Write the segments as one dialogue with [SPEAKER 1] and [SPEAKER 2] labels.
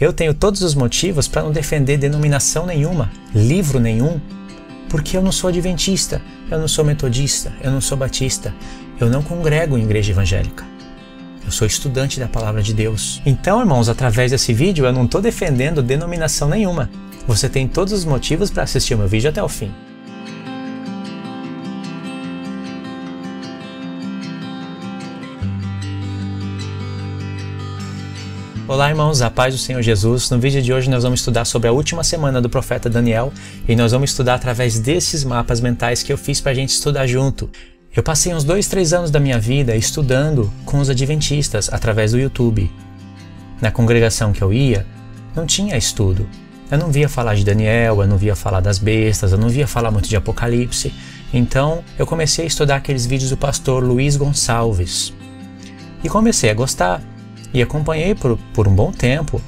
[SPEAKER 1] Eu tenho todos os motivos para não defender denominação nenhuma, livro nenhum, porque eu não sou adventista, eu não sou metodista, eu não sou batista, eu não congrego em igreja evangélica. Eu sou estudante da palavra de Deus. Então, irmãos, através desse vídeo eu não estou defendendo denominação nenhuma. Você tem todos os motivos para assistir o meu vídeo até o fim. Olá, irmãos, a paz do Senhor Jesus. No vídeo de hoje nós vamos estudar sobre a última semana do profeta Daniel e nós vamos estudar através desses mapas mentais que eu fiz para a gente estudar junto. Eu passei uns dois, três anos da minha vida estudando com os adventistas através do YouTube. Na congregação que eu ia, não tinha estudo. Eu não via falar de Daniel, eu não via falar das bestas, eu não via falar muito de Apocalipse. Então eu comecei a estudar aqueles vídeos do pastor Luiz Gonçalves. E comecei a gostar e acompanhei por, por um bom tempo,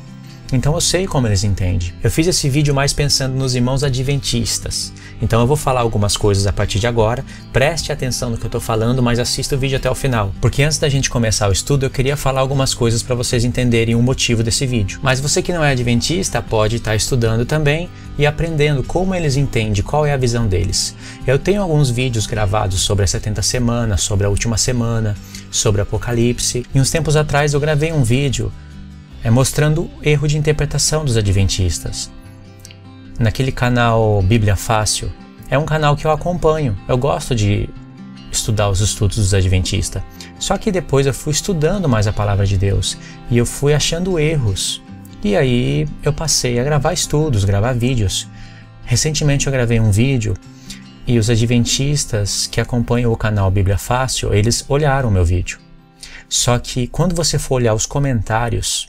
[SPEAKER 1] então eu sei como eles entendem. Eu fiz esse vídeo mais pensando nos irmãos adventistas, então eu vou falar algumas coisas a partir de agora, preste atenção no que eu estou falando, mas assista o vídeo até o final, porque antes da gente começar o estudo eu queria falar algumas coisas para vocês entenderem o motivo desse vídeo. Mas você que não é adventista pode estar tá estudando também e aprendendo como eles entendem, qual é a visão deles. Eu tenho alguns vídeos gravados sobre as 70 semanas, sobre a última semana, sobre Apocalipse. E uns tempos atrás eu gravei um vídeo é, mostrando o erro de interpretação dos adventistas. Naquele canal Bíblia Fácil, é um canal que eu acompanho. Eu gosto de estudar os estudos dos adventistas. Só que depois eu fui estudando mais a palavra de Deus e eu fui achando erros. E aí eu passei a gravar estudos, gravar vídeos. Recentemente eu gravei um vídeo e os adventistas que acompanham o canal Bíblia Fácil, eles olharam meu vídeo. Só que quando você for olhar os comentários,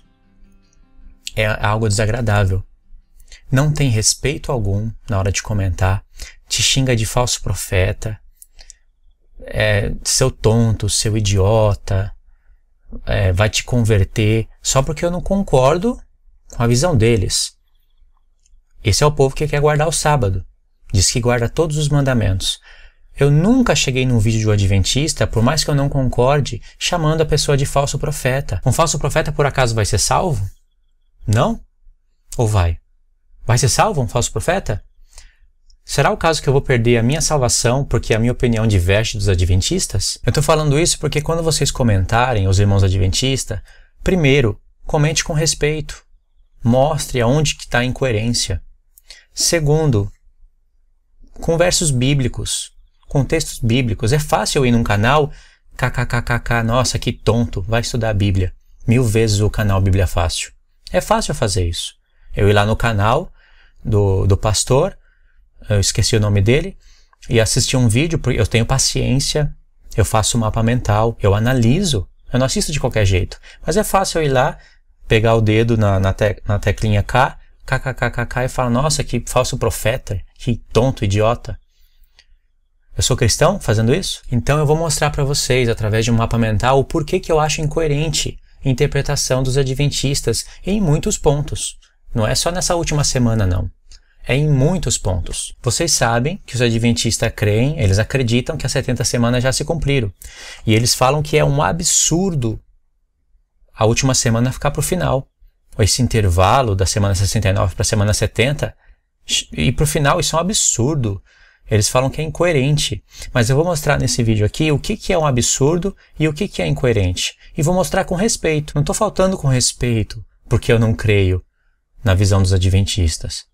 [SPEAKER 1] é algo desagradável. Não tem respeito algum na hora de comentar, te xinga de falso profeta, é, seu tonto, seu idiota, é, vai te converter só porque eu não concordo com a visão deles. Esse é o povo que quer guardar o sábado diz que guarda todos os mandamentos. Eu nunca cheguei num vídeo de um adventista, por mais que eu não concorde, chamando a pessoa de falso profeta. Um falso profeta por acaso vai ser salvo? Não? Ou vai? Vai ser salvo um falso profeta? Será o caso que eu vou perder a minha salvação porque a minha opinião diverge dos adventistas? Eu estou falando isso porque quando vocês comentarem, os irmãos adventistas, primeiro, comente com respeito. Mostre aonde que está a incoerência. Segundo, com versos bíblicos, com textos bíblicos. É fácil ir num canal, kkkk, nossa, que tonto, vai estudar a Bíblia. Mil vezes o canal Bíblia Fácil. É fácil fazer isso. Eu ir lá no canal do, do pastor, eu esqueci o nome dele, e assistir um vídeo, porque eu tenho paciência, eu faço mapa mental, eu analiso, eu não assisto de qualquer jeito. Mas é fácil eu ir lá, pegar o dedo na, na, te, na teclinha K, kkkk, e falar, nossa, que falso profeta, que tonto, idiota. Eu sou cristão fazendo isso? Então eu vou mostrar para vocês, através de um mapa mental, o porquê que eu acho incoerente a interpretação dos adventistas em muitos pontos. Não é só nessa última semana, não. É em muitos pontos. Vocês sabem que os adventistas creem, eles acreditam que as 70 semanas já se cumpriram. E eles falam que é um absurdo a última semana ficar para o final. Esse intervalo da semana 69 para a semana 70 e pro final isso é um absurdo. Eles falam que é incoerente, mas eu vou mostrar nesse vídeo aqui o que, que é um absurdo e o que, que é incoerente. E vou mostrar com respeito. Não estou faltando com respeito porque eu não creio na visão dos adventistas.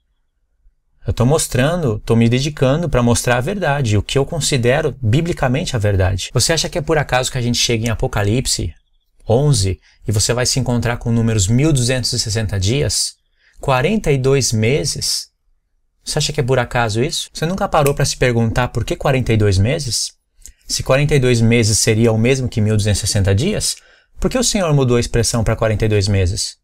[SPEAKER 1] Eu estou mostrando, estou me dedicando para mostrar a verdade, o que eu considero biblicamente a verdade. Você acha que é por acaso que a gente chega em Apocalipse 11 e você vai se encontrar com números 1260 dias, 42 meses? Você acha que é por acaso isso? Você nunca parou para se perguntar por que 42 meses? Se 42 meses seria o mesmo que 1260 dias, por que o Senhor mudou a expressão para 42 meses?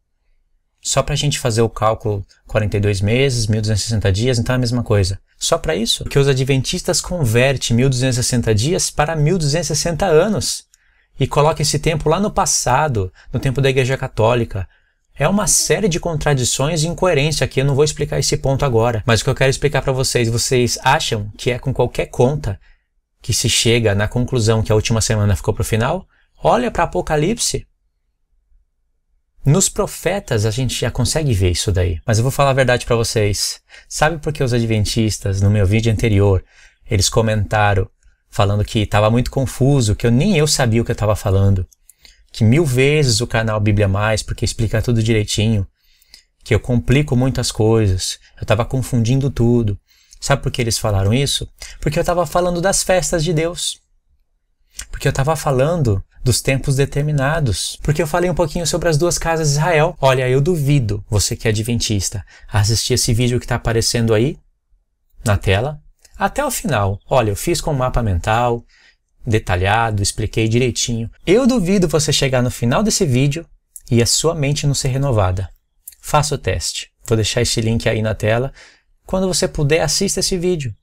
[SPEAKER 1] Só para a gente fazer o cálculo 42 meses, 1260 dias, então é a mesma coisa. Só para isso que os adventistas converte 1260 dias para 1260 anos e coloca esse tempo lá no passado, no tempo da Igreja Católica, é uma série de contradições e incoerência aqui. eu não vou explicar esse ponto agora, mas o que eu quero explicar para vocês, vocês acham que é com qualquer conta que se chega na conclusão que a última semana ficou para o final? Olha para Apocalipse. Nos profetas a gente já consegue ver isso daí, mas eu vou falar a verdade para vocês. Sabe por que os adventistas no meu vídeo anterior eles comentaram falando que estava muito confuso, que eu nem eu sabia o que eu estava falando? que mil vezes o canal Bíblia Mais, porque explica tudo direitinho, que eu complico muitas coisas, eu estava confundindo tudo. Sabe por que eles falaram isso? Porque eu estava falando das festas de Deus. Porque eu estava falando dos tempos determinados. Porque eu falei um pouquinho sobre as duas casas de Israel. Olha, eu duvido, você que é adventista, assistir esse vídeo que está aparecendo aí na tela até o final. Olha, eu fiz com o mapa mental, detalhado, expliquei direitinho. Eu duvido você chegar no final desse vídeo e a sua mente não ser renovada. Faça o teste. Vou deixar esse link aí na tela. Quando você puder, assista esse vídeo.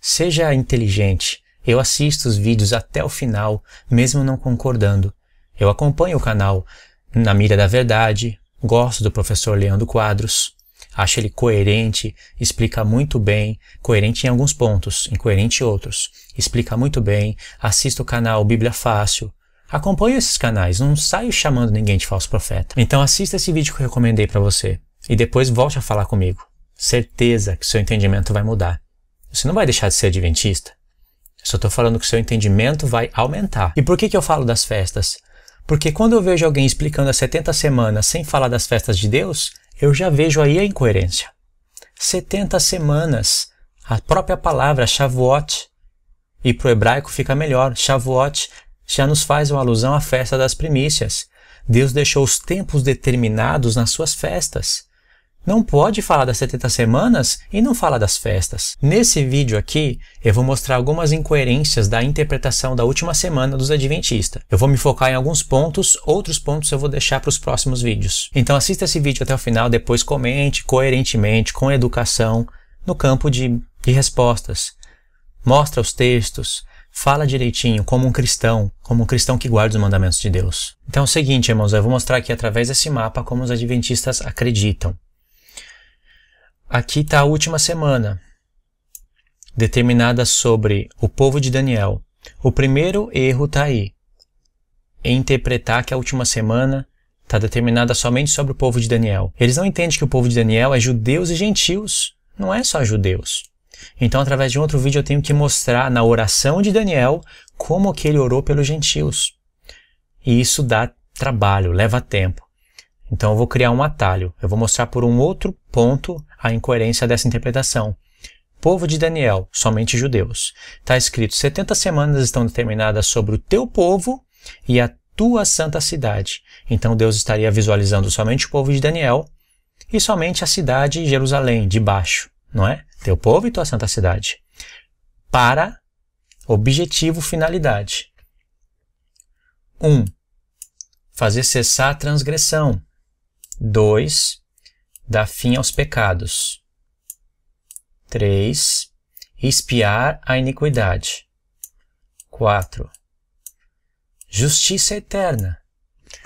[SPEAKER 1] Seja inteligente. Eu assisto os vídeos até o final, mesmo não concordando. Eu acompanho o canal Na Mira da Verdade, gosto do professor Leandro Quadros. Acho ele coerente, explica muito bem, coerente em alguns pontos, incoerente em outros. Explica muito bem, assista o canal Bíblia Fácil, acompanho esses canais, não saio chamando ninguém de falso profeta. Então assista esse vídeo que eu recomendei para você e depois volte a falar comigo. Certeza que seu entendimento vai mudar. Você não vai deixar de ser adventista. Eu só estou falando que seu entendimento vai aumentar. E por que, que eu falo das festas? Porque quando eu vejo alguém explicando as 70 semanas sem falar das festas de Deus, eu já vejo aí a incoerência. 70 semanas, a própria palavra Shavuot, e para o hebraico fica melhor, Shavuot já nos faz uma alusão à festa das primícias. Deus deixou os tempos determinados nas suas festas. Não pode falar das 70 semanas e não falar das festas. Nesse vídeo aqui, eu vou mostrar algumas incoerências da interpretação da última semana dos Adventistas. Eu vou me focar em alguns pontos, outros pontos eu vou deixar para os próximos vídeos. Então assista esse vídeo até o final, depois comente coerentemente, com educação, no campo de, de respostas. Mostra os textos, fala direitinho, como um cristão, como um cristão que guarda os mandamentos de Deus. Então é o seguinte, irmãos, eu vou mostrar aqui através desse mapa como os adventistas acreditam. Aqui está a última semana, determinada sobre o povo de Daniel. O primeiro erro está aí, em interpretar que a última semana está determinada somente sobre o povo de Daniel. Eles não entendem que o povo de Daniel é judeus e gentios, não é só judeus. Então, através de um outro vídeo, eu tenho que mostrar na oração de Daniel como que ele orou pelos gentios. E isso dá trabalho, leva tempo. Então, eu vou criar um atalho. Eu vou mostrar por um outro ponto a incoerência dessa interpretação. Povo de Daniel, somente judeus. Está escrito: 70 semanas estão determinadas sobre o teu povo e a tua santa cidade. Então Deus estaria visualizando somente o povo de Daniel e somente a cidade Jerusalém, de baixo, não é? Teu povo e tua santa cidade. Para objetivo, finalidade. 1. Um, fazer cessar a transgressão. 2 dá fim aos pecados. 3. Espiar a iniquidade. 4. Justiça eterna.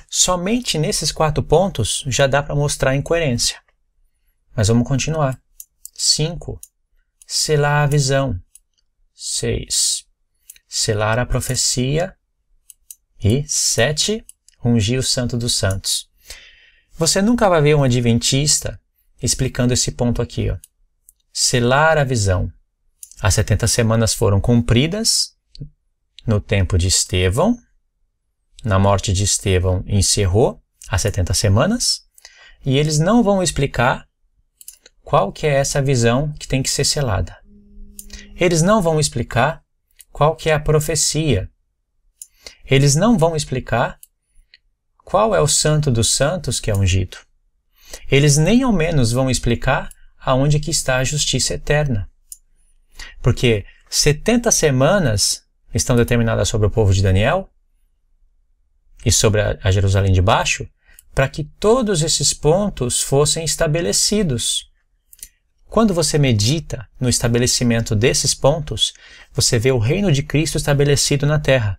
[SPEAKER 1] Somente nesses quatro pontos já dá para mostrar a incoerência. Mas vamos continuar. 5. Selar a visão. 6. Selar a profecia. E 7. Ungir o santo dos santos. Você nunca vai ver um adventista explicando esse ponto aqui, ó. Selar a visão. As 70 semanas foram cumpridas no tempo de Estevão. Na morte de Estevão encerrou as 70 semanas. E eles não vão explicar qual que é essa visão que tem que ser selada. Eles não vão explicar qual que é a profecia. Eles não vão explicar qual é o santo dos santos que é ungido. Eles nem ao menos vão explicar aonde que está a justiça eterna. Porque 70 semanas estão determinadas sobre o povo de Daniel e sobre a Jerusalém de baixo, para que todos esses pontos fossem estabelecidos. Quando você medita no estabelecimento desses pontos, você vê o reino de Cristo estabelecido na terra.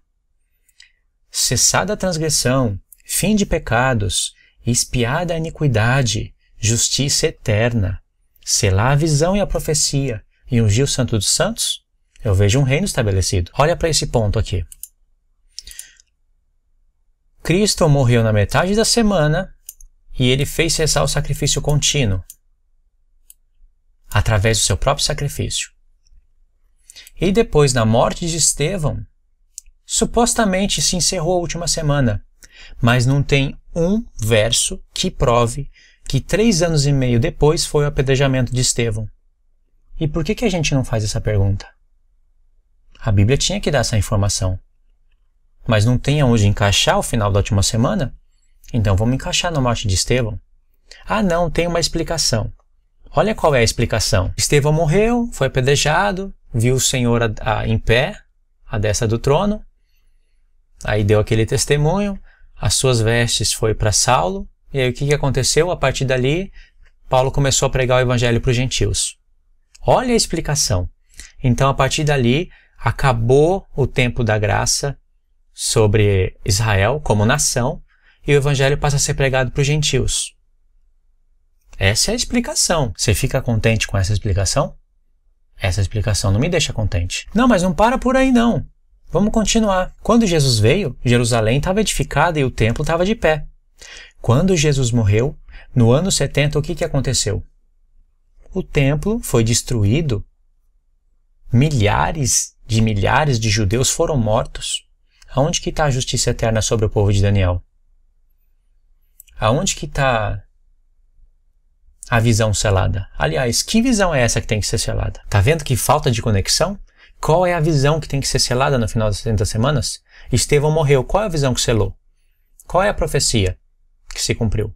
[SPEAKER 1] Cessada a transgressão, fim de pecados, espiada a iniquidade, justiça eterna, selar a visão e a profecia e ungir o santo dos santos, eu vejo um reino estabelecido. Olha para esse ponto aqui. Cristo morreu na metade da semana e ele fez cessar o sacrifício contínuo através do seu próprio sacrifício. E depois, na morte de Estevão, supostamente se encerrou a última semana. Mas não tem um verso que prove que três anos e meio depois foi o apedrejamento de Estevão. E por que, que a gente não faz essa pergunta? A Bíblia tinha que dar essa informação. Mas não tem aonde encaixar o final da última semana? Então vamos encaixar na morte de Estevão. Ah, não, tem uma explicação. Olha qual é a explicação. Estevão morreu, foi apedrejado, viu o Senhor a, a, em pé, a destra do trono. Aí deu aquele testemunho as suas vestes foi para Saulo, e aí o que, que aconteceu? A partir dali, Paulo começou a pregar o evangelho para os gentios. Olha a explicação. Então, a partir dali, acabou o tempo da graça sobre Israel como nação, e o evangelho passa a ser pregado para os gentios. Essa é a explicação. Você fica contente com essa explicação? Essa explicação não me deixa contente. Não, mas não para por aí não. Vamos continuar. Quando Jesus veio, Jerusalém estava edificada e o templo estava de pé. Quando Jesus morreu, no ano 70, o que, que aconteceu? O templo foi destruído. Milhares de milhares de judeus foram mortos. Aonde que está a justiça eterna sobre o povo de Daniel? Aonde que está a visão selada? Aliás, que visão é essa que tem que ser selada? Tá vendo que falta de conexão? Qual é a visão que tem que ser selada no final das 70 semanas? Estevão morreu. Qual é a visão que selou? Qual é a profecia que se cumpriu?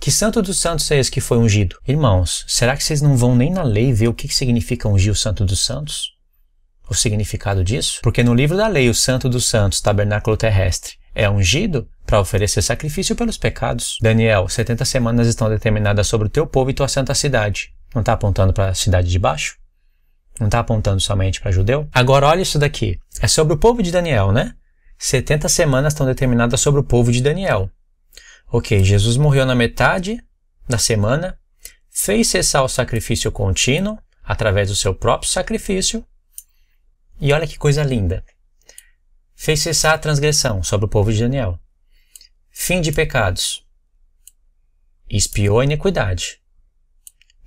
[SPEAKER 1] Que santo dos santos é esse que foi ungido? Irmãos, será que vocês não vão nem na lei ver o que significa ungir o santo dos santos? O significado disso? Porque no livro da lei, o santo dos santos, tabernáculo terrestre, é ungido para oferecer sacrifício pelos pecados. Daniel, 70 semanas estão determinadas sobre o teu povo e tua santa cidade. Não está apontando para a cidade de baixo? Não está apontando somente para judeu? Agora olha isso daqui. É sobre o povo de Daniel, né? 70 semanas estão determinadas sobre o povo de Daniel. Ok, Jesus morreu na metade da semana, fez cessar o sacrifício contínuo através do seu próprio sacrifício. E olha que coisa linda. Fez cessar a transgressão sobre o povo de Daniel. Fim de pecados. Espiou a iniquidade.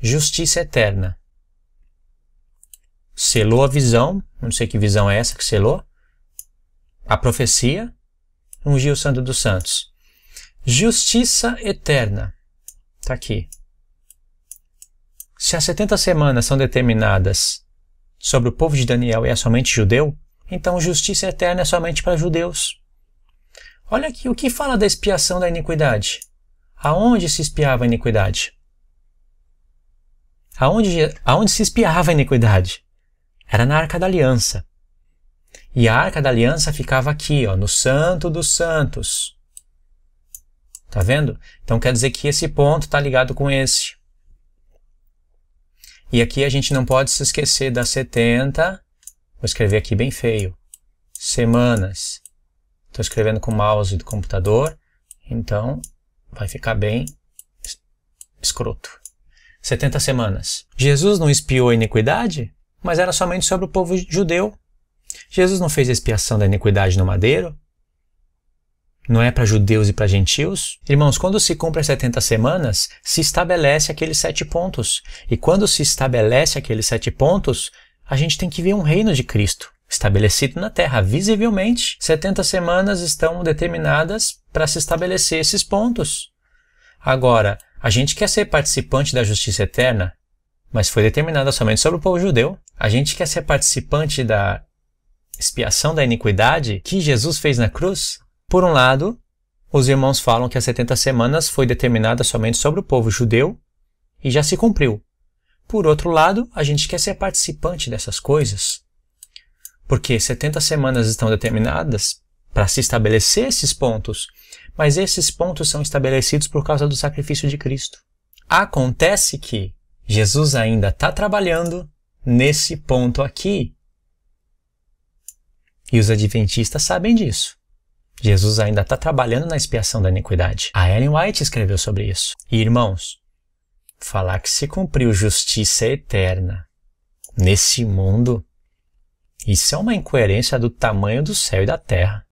[SPEAKER 1] Justiça eterna selou a visão, não sei que visão é essa que selou, a profecia, ungiu o santo dos santos. Justiça eterna, está aqui. Se as 70 semanas são determinadas sobre o povo de Daniel e é somente judeu, então justiça eterna é somente para judeus. Olha aqui o que fala da expiação da iniquidade. Aonde se expiava a iniquidade? Aonde, aonde se expiava a iniquidade? era na Arca da Aliança. E a Arca da Aliança ficava aqui, ó, no Santo dos Santos. Tá vendo? Então quer dizer que esse ponto está ligado com esse. E aqui a gente não pode se esquecer das 70. Vou escrever aqui bem feio. Semanas. Estou escrevendo com o mouse do computador. Então vai ficar bem escroto. 70 semanas. Jesus não espiou a iniquidade? mas era somente sobre o povo judeu. Jesus não fez expiação da iniquidade no madeiro? Não é para judeus e para gentios? Irmãos, quando se cumpre as 70 semanas, se estabelece aqueles sete pontos. E quando se estabelece aqueles sete pontos, a gente tem que ver um reino de Cristo estabelecido na terra visivelmente. 70 semanas estão determinadas para se estabelecer esses pontos. Agora, a gente quer ser participante da justiça eterna mas foi determinada somente sobre o povo judeu. A gente quer ser participante da expiação da iniquidade que Jesus fez na cruz? Por um lado, os irmãos falam que as 70 semanas foi determinada somente sobre o povo judeu e já se cumpriu. Por outro lado, a gente quer ser participante dessas coisas, porque 70 semanas estão determinadas para se estabelecer esses pontos, mas esses pontos são estabelecidos por causa do sacrifício de Cristo. Acontece que Jesus ainda está trabalhando nesse ponto aqui. E os adventistas sabem disso. Jesus ainda está trabalhando na expiação da iniquidade. A Ellen White escreveu sobre isso. E, irmãos, falar que se cumpriu justiça eterna nesse mundo, isso é uma incoerência do tamanho do céu e da terra.